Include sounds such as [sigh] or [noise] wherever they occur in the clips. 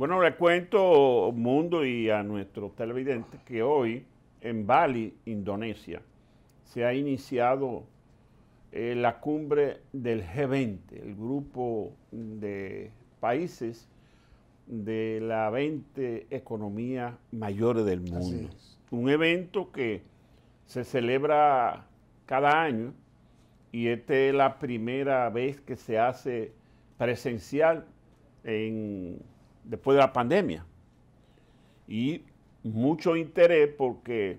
Bueno, le cuento, Mundo, y a nuestros televidentes que hoy en Bali, Indonesia, se ha iniciado eh, la cumbre del G20, el grupo de países de las 20 economías mayores del mundo. Un evento que se celebra cada año y esta es la primera vez que se hace presencial en después de la pandemia. Y mucho interés porque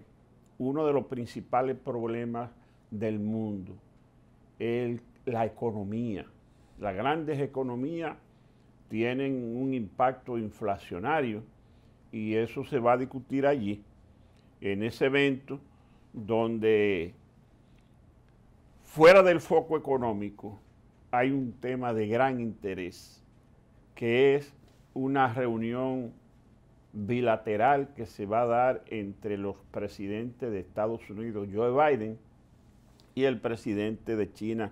uno de los principales problemas del mundo es la economía. Las grandes economías tienen un impacto inflacionario y eso se va a discutir allí, en ese evento donde fuera del foco económico hay un tema de gran interés, que es una reunión bilateral que se va a dar entre los presidentes de Estados Unidos, Joe Biden, y el presidente de China,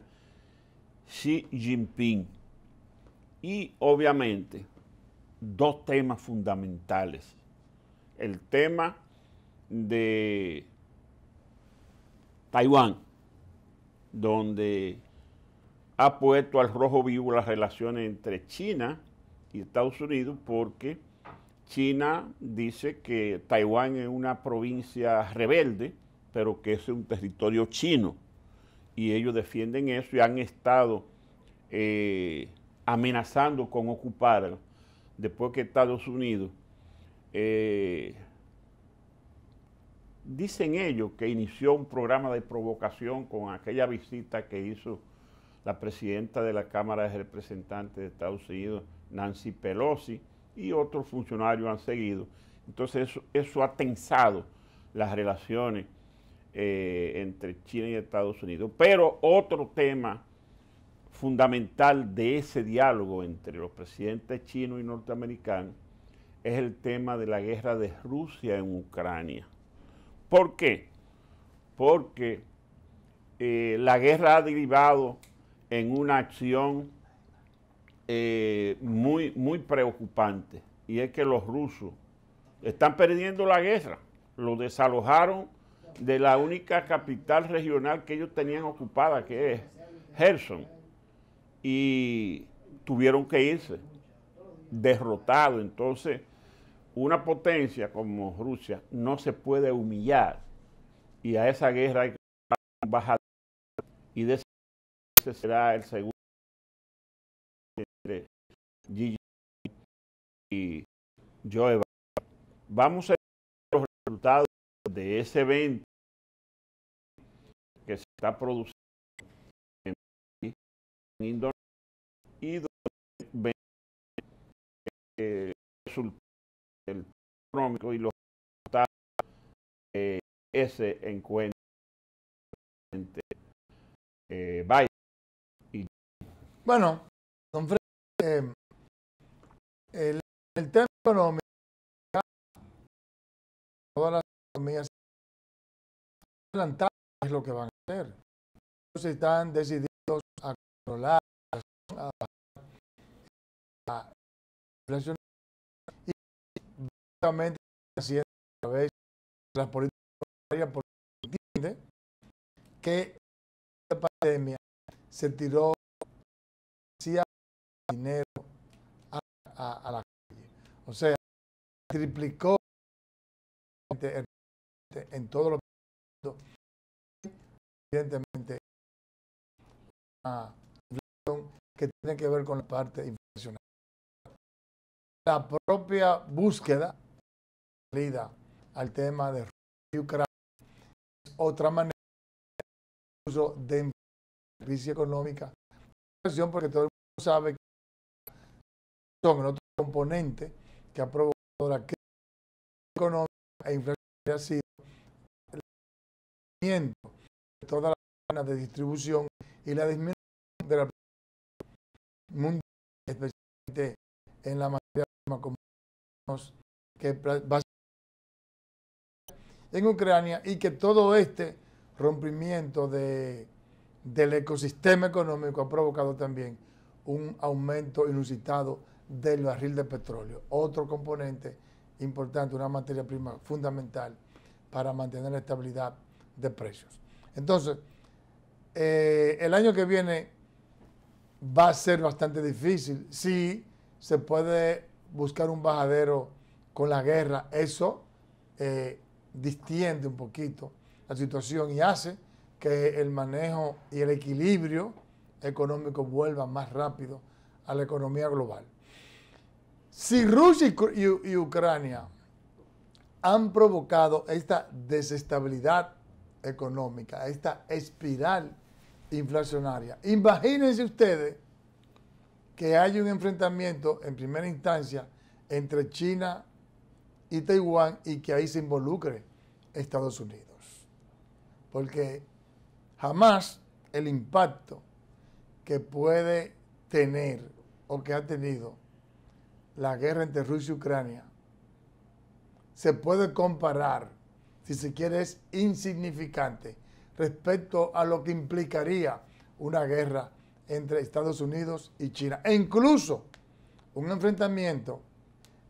Xi Jinping. Y obviamente, dos temas fundamentales. El tema de Taiwán, donde ha puesto al rojo vivo las relaciones entre China y Estados Unidos porque China dice que Taiwán es una provincia rebelde, pero que es un territorio chino. Y ellos defienden eso y han estado eh, amenazando con ocuparlo después que Estados Unidos, eh, dicen ellos que inició un programa de provocación con aquella visita que hizo la presidenta de la Cámara de Representantes de Estados Unidos, Nancy Pelosi y otros funcionarios han seguido. Entonces eso, ha tensado las relaciones eh, entre China y Estados Unidos. Pero otro tema fundamental de ese diálogo entre los presidentes chinos y norteamericanos es el tema de la guerra de Rusia en Ucrania. ¿Por qué? Porque eh, la guerra ha derivado en una acción eh, muy, muy preocupante y es que los rusos están perdiendo la guerra. Lo desalojaron de la única capital regional que ellos tenían ocupada, que es Gerson, y tuvieron que irse, derrotado. Entonces, una potencia como Rusia no se puede humillar y a esa guerra hay que bajar y de ese será el segundo y yo, Vamos a ver los resultados de ese evento que se está produciendo en Indonesia y donde ven el resultado del económico y los resultados de ese encuentro entre eh, Biden y Bueno, don Fred, eh, el, tema económico, todas las economías adelantadas es lo que van a hacer. Ellos están decididos a controlar, a la inflación y básicamente haciendo a través de las políticas porque entiende que la pandemia se tiró dinero a, la calle. O sea, triplicó en, en todo lo que evidentemente una que tiene que ver con la parte inflacionaria. La propia búsqueda salida al tema de Ucrania es otra manera de, de crisis económica porque todo el mundo sabe que otro componente que ha provocado la crisis económica e inflación ha sido el rompimiento de todas las cadenas de distribución y la disminución de la mundial, especialmente en la materia como que va en Ucrania y que todo este rompimiento de, del ecosistema económico ha provocado también un aumento inusitado del barril de petróleo, otro componente importante, una materia prima fundamental para mantener la estabilidad de precios. Entonces, eh, el año que viene va a ser bastante difícil. Si se puede buscar un bajadero con la guerra, eso eh, distiende un poquito la situación y hace que el manejo y el equilibrio económico vuelvan más rápido a la economía global. Si Rusia y, Ucrania han provocado esta desestabilidad económica, esta espiral inflacionaria, imagínense ustedes que hay un enfrentamiento en primera instancia entre China y Taiwán y que ahí se involucre Estados Unidos. Porque jamás el impacto que puede tener o que ha tenido la guerra entre Rusia y Ucrania se puede comparar, si se quiere, es insignificante respecto a lo que implicaría una guerra entre Estados Unidos y China. E incluso un enfrentamiento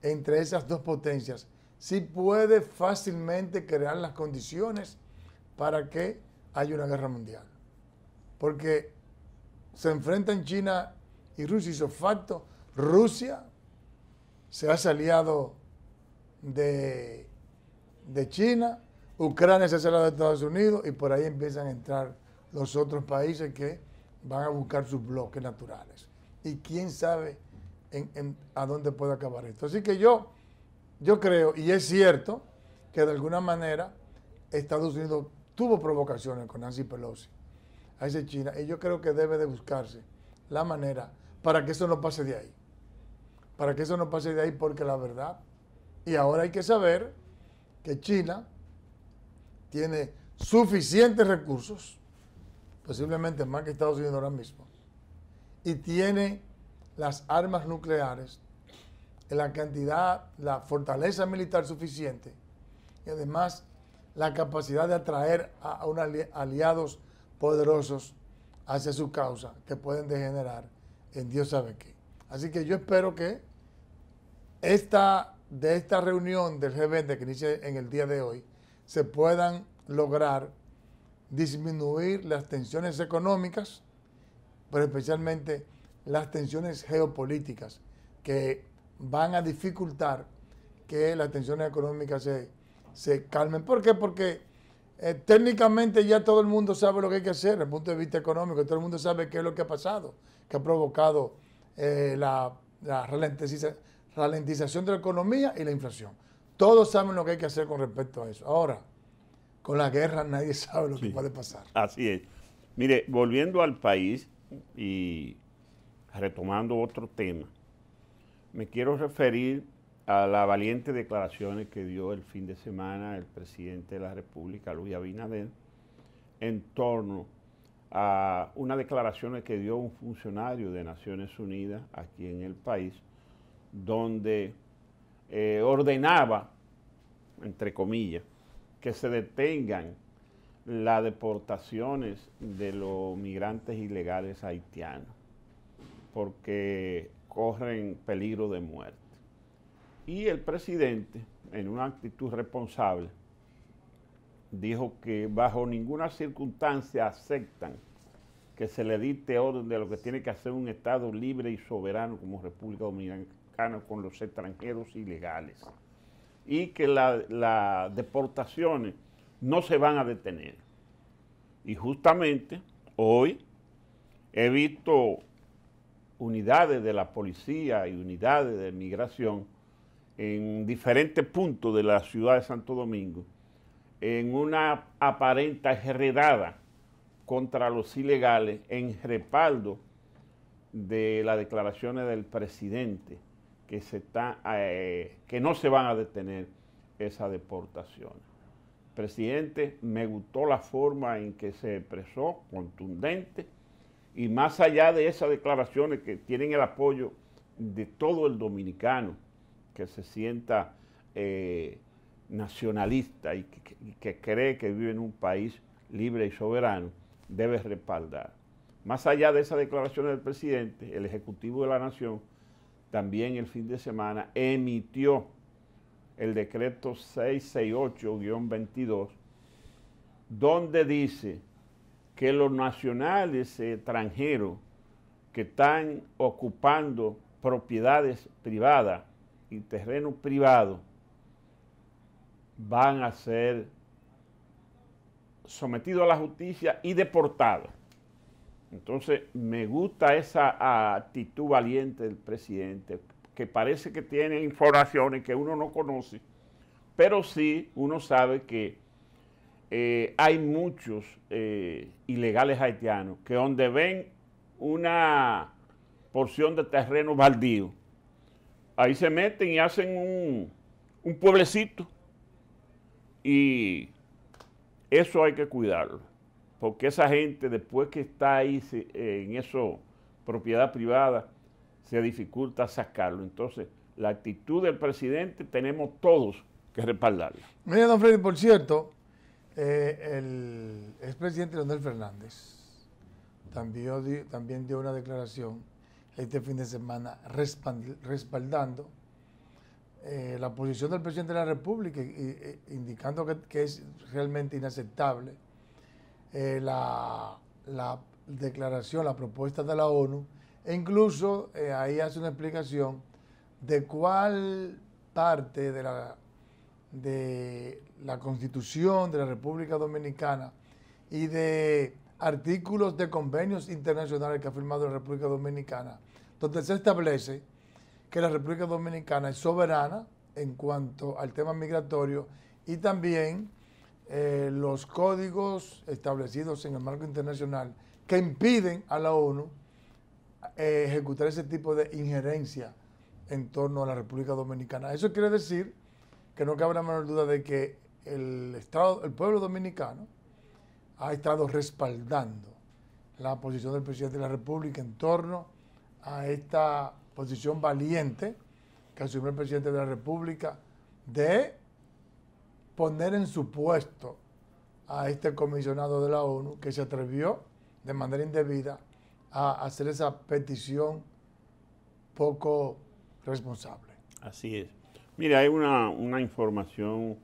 entre esas dos potencias sí puede fácilmente crear las condiciones para que haya una guerra mundial. Porque se enfrentan China y Rusia y su facto Rusia se ha aliado de, de China, Ucrania se ha aliado de Estados Unidos y por ahí empiezan a entrar los otros países que van a buscar sus bloques naturales. Y quién sabe a dónde puede acabar esto. Así que yo, yo creo, y es cierto, que de alguna manera Estados Unidos tuvo provocaciones con Nancy Pelosi, a ese China, y yo creo que debe de buscarse la manera para que eso no pase de ahí para que eso no pase de ahí, porque la verdad, y ahora hay que saber que China tiene suficientes recursos, posiblemente más que Estados Unidos ahora mismo, y tiene las armas nucleares, la cantidad, la fortaleza militar suficiente, y además la capacidad de atraer a, aliados poderosos hacia su causa, que pueden degenerar en Dios sabe qué. Así que yo espero que esta, de esta reunión del G20 que inicia en el día de hoy, se puedan lograr disminuir las tensiones económicas, pero especialmente las tensiones geopolíticas que van a dificultar que las tensiones económicas se, se calmen. ¿Por qué? Porque eh, técnicamente ya todo el mundo sabe lo que hay que hacer desde el punto de vista económico, todo el mundo sabe qué es lo que ha pasado, que ha provocado eh, la, la, ralentización de la economía y la inflación. Todos saben lo que hay que hacer con respecto a eso. Ahora, con la guerra nadie [laughs] sabe lo que puede pasar. Así es. Mire, volviendo al país y retomando otro tema, me quiero referir a las valientes declaraciones que dio el fin de semana el presidente de la República, Luis Abinader, en torno a una declaración que dio un funcionario de Naciones Unidas aquí en el país, donde eh, ordenaba, entre comillas, que se detengan las deportaciones de los migrantes ilegales haitianos, porque corren peligro de muerte. Y el presidente, en una actitud responsable, dijo que bajo ninguna circunstancia aceptan que se le dicte orden de lo que tiene que hacer un Estado libre y soberano como República Dominicana con los extranjeros ilegales. Y que las deportaciones no se van a detener. Y justamente hoy he visto unidades de la policía y unidades de migración en diferentes puntos de la ciudad de Santo Domingo en una aparente herredada contra los ilegales en respaldo de las declaraciones del presidente que, se está, eh, que no se van a detener esas deportaciones. Presidente, me gustó la forma en que se expresó, contundente, y más allá de esas declaraciones que tienen el apoyo de todo el dominicano que se sienta eh, nacionalista y que cree que vive en un país libre y soberano, debe respaldar. Más allá de esa declaración del presidente, el Ejecutivo de la Nación también el fin de semana emitió el decreto 668-22, donde dice que los nacionales extranjeros que están ocupando propiedades privadas y terreno privado van a ser sometido a la justicia y deportado. Entonces, me gusta esa actitud valiente del presidente, que parece que tiene informaciones que uno no conoce, pero sí uno sabe que eh, hay muchos eh, ilegales haitianos que donde ven una porción de terreno baldío, ahí se meten y hacen un, un pueblecito y eso hay que cuidarlo, porque esa gente después que está ahí eh, en eso, propiedad privada, se dificulta sacarlo. Entonces, la actitud del presidente tenemos todos que respaldarla. Mira, don Freddy, por cierto, eh, el expresidente Leonel Fernández también, también dio una declaración este fin de semana respaldando eh, la posición del presidente de la República, indicando que, es realmente inaceptable eh, la, la, declaración, la propuesta de la ONU, e incluso eh, ahí hace una explicación de cuál parte de la, de la Constitución de la República Dominicana y de artículos de convenios internacionales que ha firmado la República Dominicana, donde se establece que la República Dominicana es soberana en cuanto al tema migratorio y también eh, los códigos establecidos en el marco internacional que impiden a la ONU eh, ejecutar ese tipo de injerencia en torno a la República Dominicana. Eso quiere decir que no cabe la menor duda de que el, Estado, el pueblo dominicano ha estado respaldando la posición del presidente de la República en torno a esta posición valiente que asumió el presidente de la República de poner en su puesto a este comisionado de la ONU que se atrevió de manera indebida a hacer esa petición poco responsable. Así es. Mira, hay una, información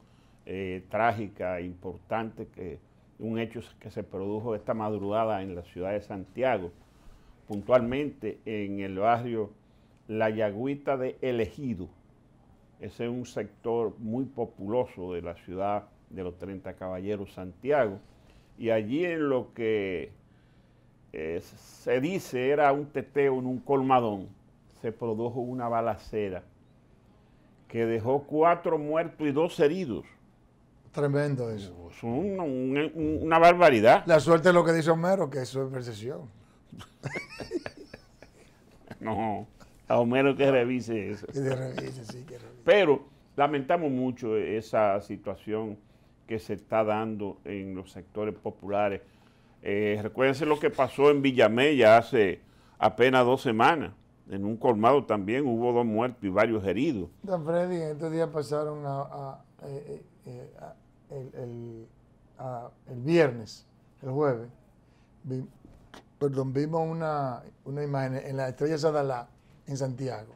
eh, trágica, importante, que un hecho que se produjo esta madrugada en la ciudad de Santiago, puntualmente en el barrio la Yagüita de Elegido. Ese es un sector muy populoso de la ciudad de los 30 Caballeros Santiago. Y allí en lo que eh, se dice era un teteo en un colmadón, se produjo una balacera que dejó cuatro muertos y dos heridos. Tremendo eso. Es una barbaridad. La suerte es lo que dice Homero, que eso es percepción. [laughs] no a Homero que revise eso. Pero lamentamos mucho esa situación que se está dando en los sectores populares. Eh, recuérdense lo que pasó en Villamella hace apenas dos semanas. En un colmado también hubo dos muertos y varios heridos. Don Freddy, estos días pasaron eh, eh, eh, el, viernes, el jueves. perdón, vimos una, una imagen en la estrella Sadalá en Santiago,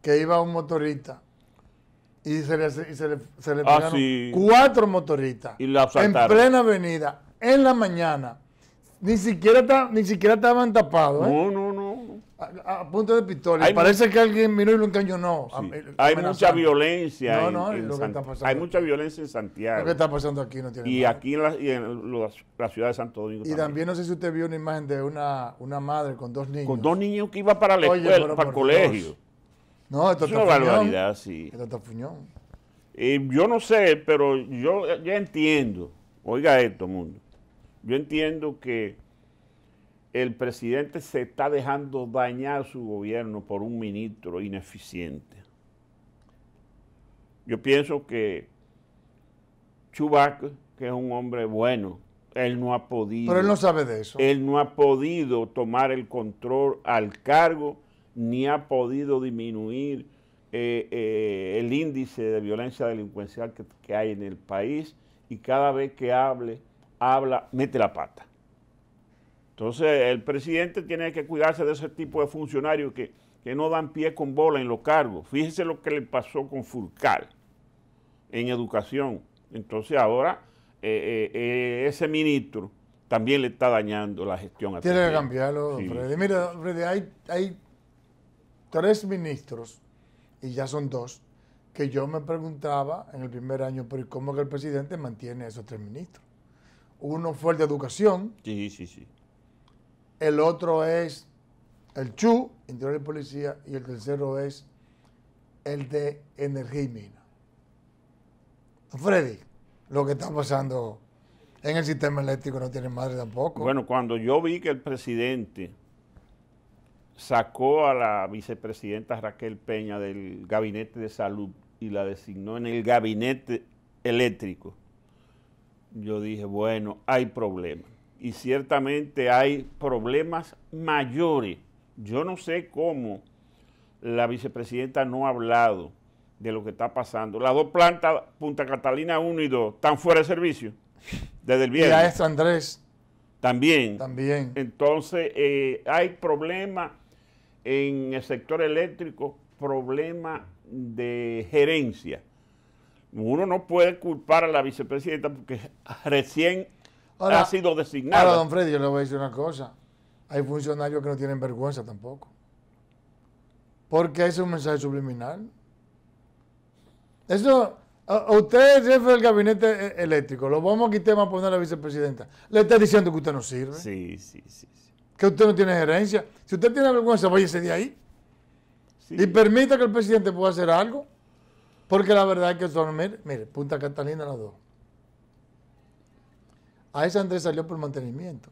que iba un motorista y se le, y se le, ah, pegaron cuatro motoristas en plena avenida, en la mañana. Ni siquiera, ni siquiera estaban tapados. ¿eh? A, punto de pistola. Parece que alguien miró y lo encañonó. Hay mucha violencia. Hay mucha violencia en Santiago. Lo está pasando aquí no tiene Y aquí en, la, la, ciudad de Santo Domingo. Y también. no sé si usted vio una imagen de una, una madre con dos niños. Con dos niños que iba para la escuela, para el colegio. No, esto es Esto está puñón. yo no sé, pero yo ya entiendo. Oiga esto, mundo. Yo entiendo que el presidente se está dejando dañar su gobierno por un ministro ineficiente. Yo pienso que Chubac, que es un hombre bueno, él no ha podido. Pero él no sabe de eso. Él no ha podido tomar el control al cargo, ni ha podido disminuir eh, eh, el índice de violencia delincuencial que, que hay en el país. Y cada vez que hable, habla, mete la pata. Entonces, el presidente tiene que cuidarse de ese tipo de funcionarios que, no dan pie con bola en los cargos. Fíjese lo que le pasó con Furcal en educación. Entonces, ahora eh, eh, ese ministro también le está dañando la gestión. Tiene que cambiarlo, Freddy. Mira, Freddy, hay, tres ministros, y ya son dos, que yo me preguntaba en el primer año, pero ¿cómo es que el presidente mantiene esos tres ministros? Uno fue el de educación. Sí, sí, sí el otro es el CHU, Interior y Policía, y el tercero es el de Energía y Mina. Freddy, lo que está pasando en el sistema eléctrico no tiene madre tampoco. Bueno, cuando yo vi que el presidente sacó a la vicepresidenta Raquel Peña del gabinete de salud y la designó en el gabinete eléctrico, yo dije, bueno, hay problemas y ciertamente hay problemas mayores. Yo no sé cómo la vicepresidenta no ha hablado de lo que está pasando. Las dos plantas, Punta Catalina 1 y 2, están fuera de servicio desde el viernes. Y la Andrés. También. También. Entonces, eh, hay problemas en el sector eléctrico, problemas de gerencia. Uno no puede culpar a la vicepresidenta porque recién ahora, ha sido designado. Ahora, don Freddy, yo le voy a decir una cosa. Hay funcionarios que no tienen vergüenza tampoco. Porque es un mensaje subliminal. Eso, usted es jefe del gabinete e, eléctrico, lo vamos a quitar a poner a la vicepresidenta. Le está diciendo que usted no sirve. Sí, sí, sí. Que usted no tiene gerencia. Si usted tiene vergüenza, váyase de ahí. Y permita que el presidente pueda hacer algo. Porque la verdad es que son, mire, Punta Catalina las dos. A esa Andrés salió por mantenimiento.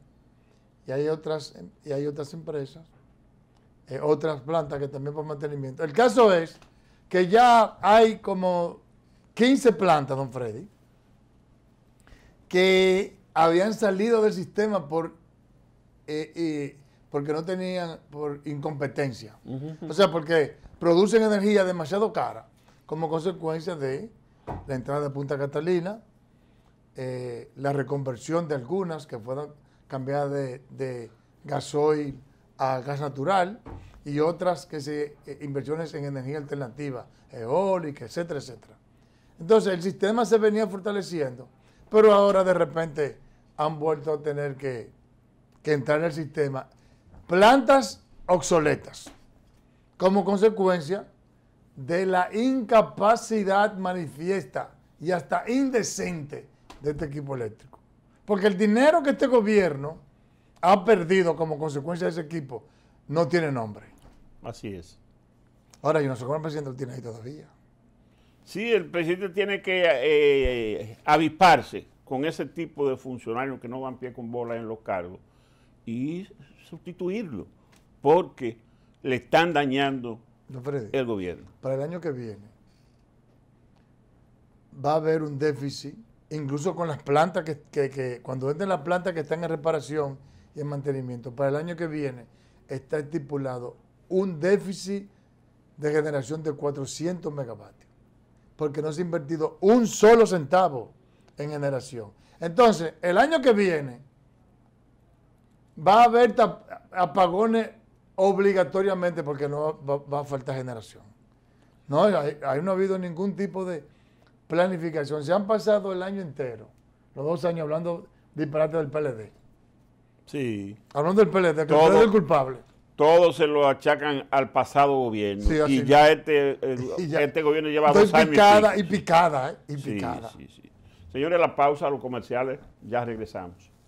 Y hay otras, y hay otras empresas, eh, otras plantas que también por mantenimiento. El caso es que ya hay como 15 plantas, don Freddy, que habían salido del sistema por eh, porque no tenían por incompetencia. O sea, porque producen energía demasiado cara como consecuencia de la entrada de Punta Catalina, eh, la reconversión de algunas que fueron cambiadas de, gasoil a gas natural y otras que se eh, inversiones en energía alternativa, eólica, etcétera, etcétera. Entonces el sistema se venía fortaleciendo, pero ahora de repente han vuelto a tener que, que entrar en el sistema plantas obsoletas, como consecuencia de la incapacidad manifiesta y hasta indecente de este equipo eléctrico. Porque el dinero que este gobierno ha perdido como consecuencia de ese equipo no tiene nombre. Así es. Ahora, yo no sé cómo el presidente lo tiene ahí todavía. Sí, el presidente tiene que eh, eh avisparse con ese tipo de funcionarios que no van pie con bola en los cargos y sustituirlo, porque le están dañando el gobierno. Para el año que viene va a haber un déficit incluso con las plantas que, cuando entren las plantas que están en reparación y en mantenimiento, para el año que viene está estipulado un déficit de generación de 400 megavatios, porque no se ha invertido un solo centavo en generación. Entonces, el año que viene va a haber apagones obligatoriamente porque no va, a faltar generación. No, hay ahí no ha habido ningún tipo de, planificación. Se han pasado el año entero, los dos años, hablando disparate del PLD. Sí. Hablando del PLD, que todo, el es culpable. Todos se lo achacan al pasado gobierno. Este, eh, [laughs] y, ya este, este gobierno lleva dos años. Picada y, picada, eh, Y sí, picada. Sí, Señores, la pausa, los comerciales, ya regresamos.